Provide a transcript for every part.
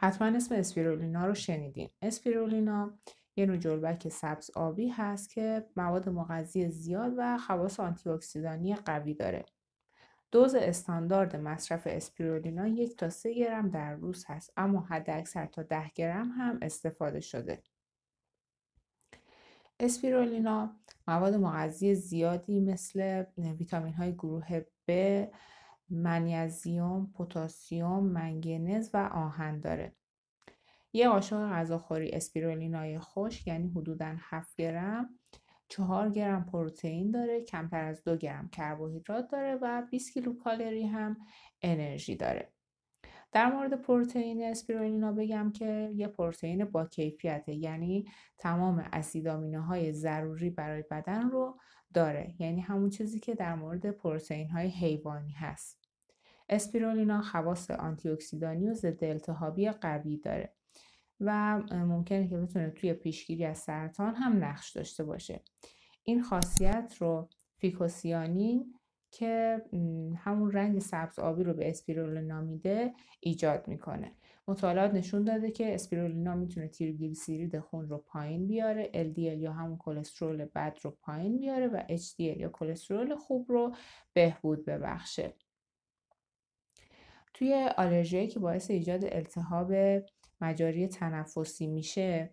حتما اسم اسپیرولینا رو شنیدین اسپیرولینا یه نوع جلبک سبز آبی هست که مواد مغذی زیاد و خواص آنتی اکسیدانی قوی داره دوز استاندارد مصرف اسپیرولینا یک تا سه گرم در روز هست اما اکثر تا ده گرم هم استفاده شده اسپیرولینا مواد مغذی زیادی مثل ویتامین های گروه B منیزیم، پوتاسیوم، منگنز و آهن داره. یه قاشق غذاخوری اسپیرولینای خوش یعنی حدوداً 7 گرم 4 گرم پروتئین داره کمتر از 2 گرم کربوهیدرات داره و 20 کالری هم انرژی داره در مورد پروتئین اسپیرولینا بگم که یه پروتئین با کیفیته یعنی تمام اسید های ضروری برای بدن رو داره یعنی همون چیزی که در مورد پروتئین های حیوانی هست اسپیرولینا خواص آنتی اکسیدانی و ضد التهابی قوی داره و ممکنه که بتونه توی پیشگیری از سرطان هم نقش داشته باشه این خاصیت رو فیکوسیانین که همون رنگ سبز آبی رو به اسپیرولینا میده ایجاد میکنه مطالعات نشون داده که اسپیرولینا میتونه تریگلیسیرید خون رو پایین بیاره LDL یا همون کلسترول بد رو پایین بیاره و HDL یا کلسترول خوب رو بهبود ببخشه توی آلرژی که باعث ایجاد التهاب مجاری تنفسی میشه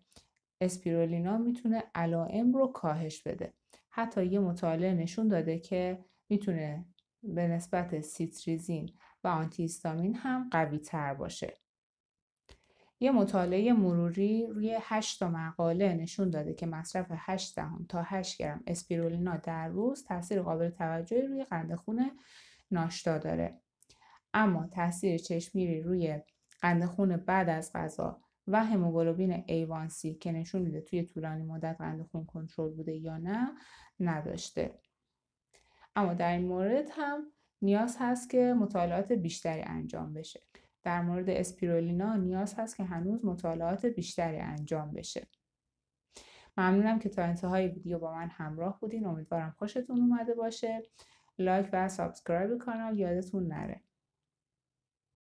اسپیرولینا میتونه علائم رو کاهش بده حتی یه مطالعه نشون داده که میتونه به نسبت سیتریزین و آنتیستامین هم قوی تر باشه یه مطالعه مروری روی 8 تا مقاله نشون داده که مصرف 8 دهم تا 8 گرم اسپیرولینا در روز تاثیر قابل توجهی روی قند خون ناشتا داره اما تاثیر چشمگیری روی قند خون بعد از غذا و هموگلوبین ایوانسی که نشون میده توی طولانی مدت قند خون کنترل بوده یا نه نداشته اما در این مورد هم نیاز هست که مطالعات بیشتری انجام بشه در مورد اسپیرولینا نیاز هست که هنوز مطالعات بیشتری انجام بشه ممنونم که تا انتهای ویدیو با من همراه بودین امیدوارم خوشتون اومده باشه لایک و سابسکرایب کانال یادتون نره